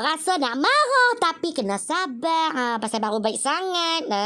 Rasa nak marah Tapi kena sabar ha, Pasal baru baik sangat ha.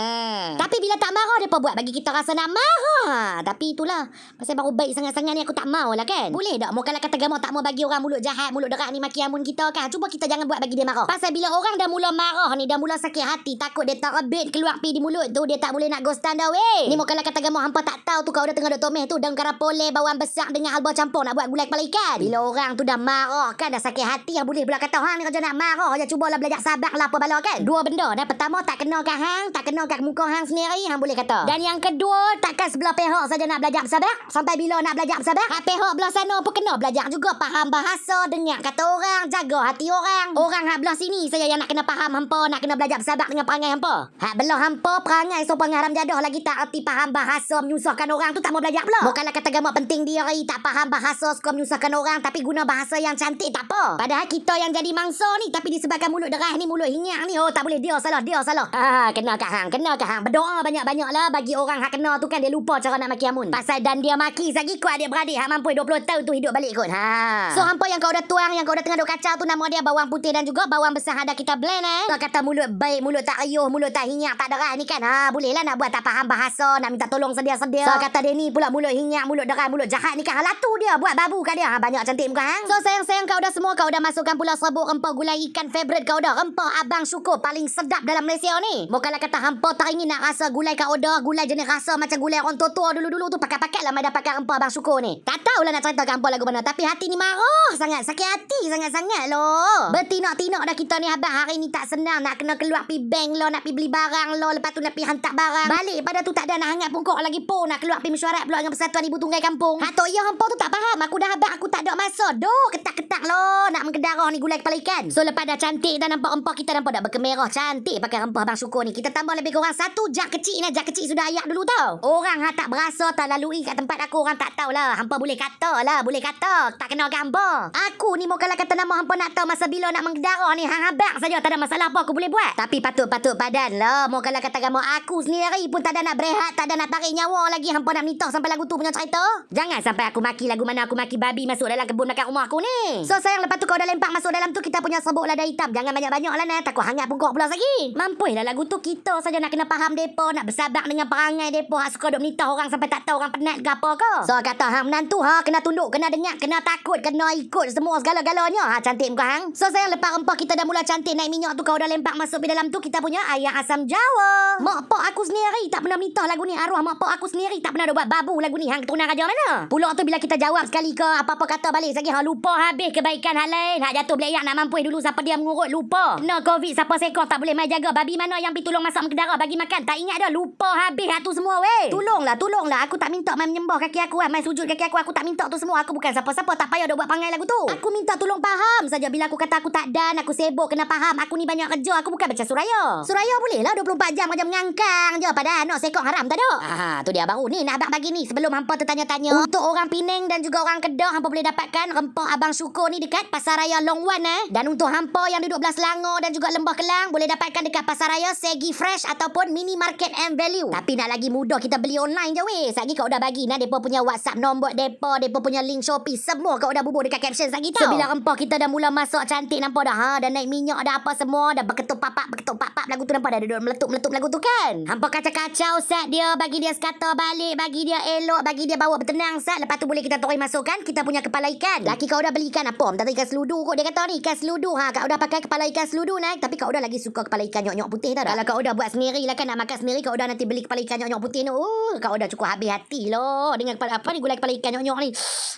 Tapi bila tak marah Dia pun buat bagi kita rasa nak marah ha. Tapi itulah Pasal baru baik sangat-sangat ni Aku tak mau lah kan Boleh tak? Mungkin kata gamau Tak mau bagi orang mulut jahat Mulut derak ni maki amun kita kan Cuba kita jangan buat bagi dia marah Pasal bila orang dah mula marah ni Dah mula sakit hati Takut dia terbit keluar pi di mulut tu Dia tak boleh nak ghostan dah weh Ni mungkin kata gamau Hampa tak tahu tu Kau dah tengah dok tomeh tu Daun karapole bawang besar Dengan halba campur Nak buat gulai kepala ikan Bila orang tu dah marah kan Dah sakit hati Yang boleh pula kata Ha ni kerja nak marah je cubalah belajar sabak lah apa bala kan hmm. dua benda dah pertama tak kena kat hang tak kena kat muka hang sendiri hang boleh kata dan yang kedua takkan sebelah pihak saja nak belajar bersabar sampai bila nak belajar bersabar kat ha, pihak belah sana pun kena belajar juga faham bahasa dengar kata orang jaga hati orang orang hak belah sini saja yang nak kena faham hampa nak kena belajar bersabar dengan perangai hampa hak belah hampa perangai so perangai haram jadah lagi tak erti faham bahasa menyusahkan orang tu tak mau belajar pula bukanlah kata gamak penting diri tak faham bahasa suka menyusahkan orang tapi guna bahasa yang cantik tak apa padahal kita yang jadi mangsa ni ni tapi disebabkan mulut deras ni mulut hingiak ni oh tak boleh dia salah dia salah ah ha, ha, kena ke hang kena ke hang berdoa banyak-banyaklah bagi orang hak kena tu kan dia lupa cara nak maki amun pasal dan dia maki sagi kuat dia beradik hak mampu 20 tahun tu hidup balik kot ha so hangpa yang kau dah tuang yang kau dah tengah duk kacau tu nama dia bawang putih dan juga bawang besar ada kita blend eh kau kata mulut baik mulut tak riuh mulut tak hingiak tak deras ni kan ha boleh lah nak buat tak faham bahasa nak minta tolong sedia-sedia so kata dia ni pula mulut hingiak mulut deras mulut jahat ni kan ha, tu dia buat babu kan dia ha, banyak cantik muka hang so sayang-sayang kau dah semua kau dah masukkan pula serbuk rempah gula makanan ikan favorite kau dah. Rempah abang suka paling sedap dalam Malaysia ni. Bukanlah kata hampa tak ingin nak rasa gulai kau dah. Gulai jenis rasa macam gulai orang tua tua dulu-dulu tu pakai-pakai lah mai pakai rempah abang suka ni. Tak tahulah nak cerita hampa lagu mana tapi hati ni marah sangat. Sakit hati sangat-sangat loh. Bertinak-tinak dah kita ni abang hari ni tak senang nak kena keluar pi bank lo nak pi beli barang lo lepas tu nak pi hantar barang. Balik pada tu tak ada nak hangat pun kok lagi pun nak keluar pi mesyuarat pula dengan persatuan ibu tunggai kampung. Hatok ya hampa tu tak faham. Aku dah abang aku tak ada masa. Doh ketak-ketak loh tak mengedara ni gulai kepala ikan. So lepas dah cantik dah nampak empah kita nampak dah berkemerah cantik pakai empah abang suku ni. Kita tambah lebih kurang satu jak kecil ni. Jak kecil sudah ayak dulu tau. Orang ha, tak berasa tak lalui kat tempat aku. Orang tak tahu lah. Hampa boleh kata lah. Boleh kata. Tak kenal ke hampa. Aku ni mau kalah kata nama hampa nak tahu masa bila nak mengedara ni. Hang habak saja. Tak ada masalah apa aku boleh buat. Tapi patut-patut badan lah. Mau kalah kata gambar aku sendiri pun tak ada nak berehat. Tak ada nak tarik nyawa lagi. Hampa nak minta sampai lagu tu punya cerita. Jangan sampai aku maki lagu mana aku maki babi masuk dalam kebun makan rumah aku ni. So sayang lepas tu kau dah lempak masuk dalam tu kita punya sabuk lada hitam. Jangan banyak-banyak lah nah, takut hangat pun kau pula lagi. Mampuilah lagu tu kita saja nak kena faham depa, nak bersabak dengan perangai depa. Hak suka duk menitah orang sampai tak tahu orang penat ke apa ke. So kata hang menantu ha kena tunduk, kena dengar, kena takut, kena ikut semua segala-galanya. Ha cantik muka hang. So saya lepas rempah kita dah mula cantik naik minyak tu kau dah lempak masuk di dalam tu kita punya ayam asam jawa. Mak pak aku sendiri tak pernah menitah lagu ni. Arwah mak pak aku sendiri tak pernah buat babu lagu ni. Hang tunang raja mana? Pulak tu bila kita jawab sekali ke apa-apa kata balik lagi ha lupa habis kebaikan halal Eh, nak jatuh beli nak mampu dulu siapa dia mengurut lupa. No covid siapa sekor tak boleh mai jaga. Babi mana yang pi tolong masak mengedara bagi makan. Tak ingat dah lupa habis hatu lah semua weh. Tolonglah, tolonglah. Aku tak minta mai menyembah kaki aku kan. Mai sujud kaki aku. Aku tak minta tu semua. Aku bukan siapa-siapa. Tak payah dah buat pangai lagu tu. Aku minta tolong faham saja bila aku kata aku tak dan aku sibuk kena faham. Aku ni banyak kerja. Aku bukan macam Suraya. Suraya boleh lah 24 jam macam mengangkang je. pada no sekor haram tak ada. Ha, tu dia baru ni nak abang bagi ni sebelum hampa tertanya-tanya. Untuk orang Pinang dan juga orang Kedah hampa boleh dapatkan rempah abang syukur ni dekat pasar Pasaraya Longwan eh. Dan untuk hampa yang duduk belah Selangor dan juga Lembah Kelang boleh dapatkan dekat Pasaraya Segi Fresh ataupun Mini Market M Value. Tapi nak lagi mudah kita beli online je weh. Sagi kau dah bagi nah depa punya WhatsApp nombor depa, depa punya link Shopee semua kau dah bubuh dekat caption Sagi tau. Sebilang so, hampa kita dah mula masuk cantik nampak dah ha dah naik minyak dah apa semua dah berketuk papak berketuk papak rosak lagu tu nampak dah dia meletup-meletup lagu tu kan. Hampa kacau-kacau set dia bagi dia sekata balik, bagi dia elok, bagi dia bawa bertenang set. Lepas tu boleh kita tolong masukkan kita punya kepala ikan. Laki kau dah beli ikan apa? Minta ikan seludu kok dia kata ni ikan seludu ha. Kau dah pakai kepala ikan seludu naik tapi kau dah lagi suka kepala ikan nyok-nyok putih tak? Kalau kau dah buat sendiri lah kan nak makan sendiri kau dah nanti beli kepala ikan nyok-nyok putih ni. Uh, kau dah cukup habis hati loh dengan kepala apa ni gulai kepala ikan nyok-nyok ni.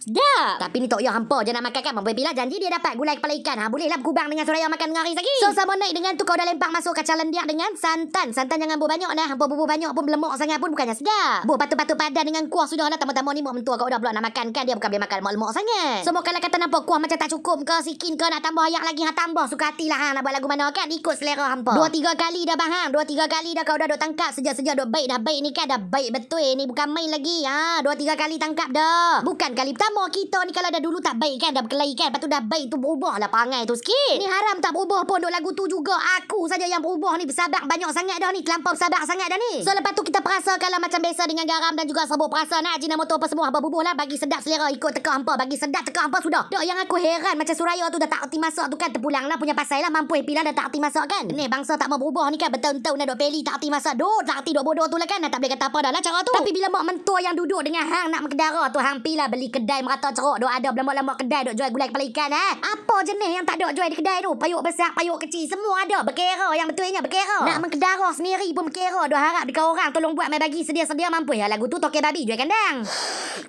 Dah. Tapi ni tok ya hampa jangan makan kan. mampu bila janji dia dapat gulai kepala ikan ha. Boleh lah kubang dengan Suraya makan dengan hari lagi. So sama naik dengan tu kau dah lempang masuk kaca dia dengan santan. Santan jangan buah banyak dah. Hampa buah banyak pun lemak sangat pun bukannya sedap. Buah patu-patu padan dengan kuah sudah lah. tambah tambah ni mak mentua kau dah pula nak makan kan. Dia bukan boleh makan lemak-lemak sangat. Semua kalau kata nampak kuah macam tak cukup ke sikin ke nak tambah ayak lagi. Ha, tambah suka hatilah ha. nak buat lagu mana kan. Ikut selera hampa. Dua tiga kali dah bahang. Ha. Dua tiga kali dah kau dah duk tangkap. Sejak-sejak duk baik dah baik ni kan. Dah baik betul ini Bukan main lagi. Ha. Dua tiga kali tangkap dah. Bukan kali pertama kita ni kalau dah dulu tak baik kan. Dah berkelahi kan. Lepas dah baik tu berubah lah perangai tu sikit. Ni haram tak berubah pun duk lagu tu juga. Aku saja yang berubah tumbuh ni bersabak banyak sangat dah ni. Terlampau bersabak sangat dah ni. So lepas tu kita perasa kalau macam biasa dengan garam dan juga serbuk perasa nak jina motor apa semua apa bubuh lah bagi sedap selera ikut teka hampa bagi sedap teka hampa sudah. Dok yang aku heran macam Suraya tu dah tak erti masak tu kan terpulang lah punya pasal lah mampu happy lah dah tak erti masak kan. Ni bangsa tak mau berubah ni kan betul-betul nak dok peli tak erti masak dok tak erti dok bodoh tu lah kan tak boleh kata apa dah lah cara tu. Tapi bila mak mentua yang duduk dengan hang nak mengedara tu hang pi beli kedai merata ceruk dok ada belambak-lambak kedai dok jual gulai kepala ikan eh. Apa jenis yang tak dok jual di kedai tu? Payuk besar, payuk kecil semua ada. Berkira yang betulnya yang berkera. Nak mengkedara sendiri pun berkera. Dua harap dekat orang tolong buat mai bagi sedia-sedia mampu ya. Lagu tu toke babi jual kandang.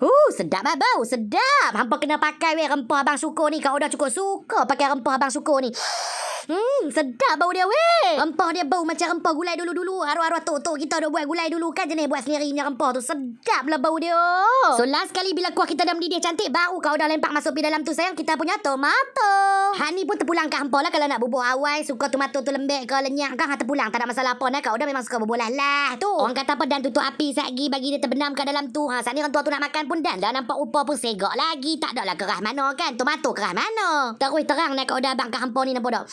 uh, sedap babau. Sedap. Hampa kena pakai weh rempah abang suko ni. Kau dah cukup suka pakai rempah abang suko ni. Hmm, sedap bau dia weh. Rempah dia bau macam rempah gulai dulu-dulu. Arwah-arwah tok-tok kita dah buat gulai dulu kan jenis buat sendiri punya rempah tu. Sedaplah bau dia. So last kali bila kuah kita dah mendidih cantik baru kau dah lempak masuk pi dalam tu sayang kita punya tomato. Hani pun terpulang kat hampa lah kalau nak bubuh awal suka tomato tu lembek ke lenyap kan hang terpulang tak ada masalah apa nak kau dah memang suka bubuh lah tu. Orang kata apa dan tutup api sat lagi bagi dia terbenam kat dalam tu. Ha sat ni orang tua tu nak makan pun dan dah nampak upah pun segak lagi. Tak ada lah kerah mana kan tomato kerah mana. Terus terang nak kau dah abang kat hampa ni nampak tak?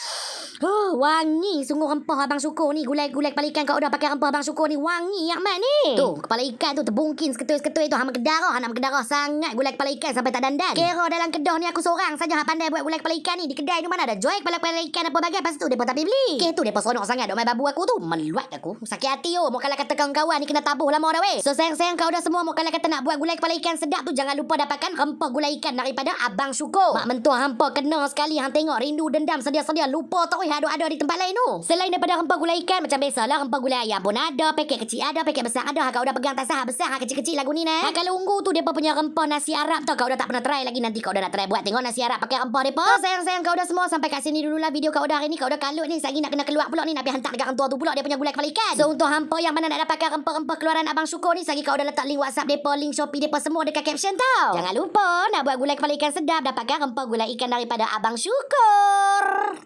Huh, wangi sungguh rempah abang suku ni. Gulai-gulai kepala ikan kau dah pakai rempah abang suku ni. Wangi yang mat ni. Tu, kepala ikan tu terbungkin seketul-seketul tu. Hama kedarah, hama kedarah sangat gulai kepala ikan sampai tak dandan. Kira dalam kedah ni aku seorang saja hak pandai buat gulai kepala ikan ni. Di kedai tu mana ada jual kepala kepala ikan apa bagai. Pasal tu depa tak beli. Okey tu depa seronok sangat dok mai babu aku tu. Meluat aku. Sakit hati yo. Oh. Mau kalah kata kawan-kawan ni kena tabuh lama dah weh. So sayang-sayang kau dah semua mau kalah kata nak buat gulai kepala ikan sedap tu jangan lupa dapatkan rempah gulai ikan daripada abang suku. Mak mentua hampa kena sekali hang tengok rindu dendam sedia-sedia lupa apa tak boleh ada-ada di tempat lain tu. Selain daripada hempa gulai ikan macam biasa lah hempa gulai ayam pun ada, paket kecil ada, paket besar ada. Ha kau dah pegang tasah besar ha kecil-kecil lagu ni nah. Ha kalau ungu tu depa punya rempah nasi Arab tu kau dah tak pernah try lagi nanti kau dah nak try buat tengok nasi Arab pakai rempah depa. Oh, sayang-sayang kau dah semua sampai kat sini dululah video kau dah hari ni. Kau dah kalut ni, sagi nak kena keluar pula ni nak hantar dekat orang tua tu pula dia punya gulai kepala ikan. So untuk hampa yang mana nak dapatkan rempah-rempah keluaran abang Syukur ni, sagi kau dah letak link WhatsApp depa, link Shopee depa semua dekat caption tau. Jangan lupa nak buat gulai kepala ikan sedap dapatkan rempah gulai ikan daripada abang Syukur.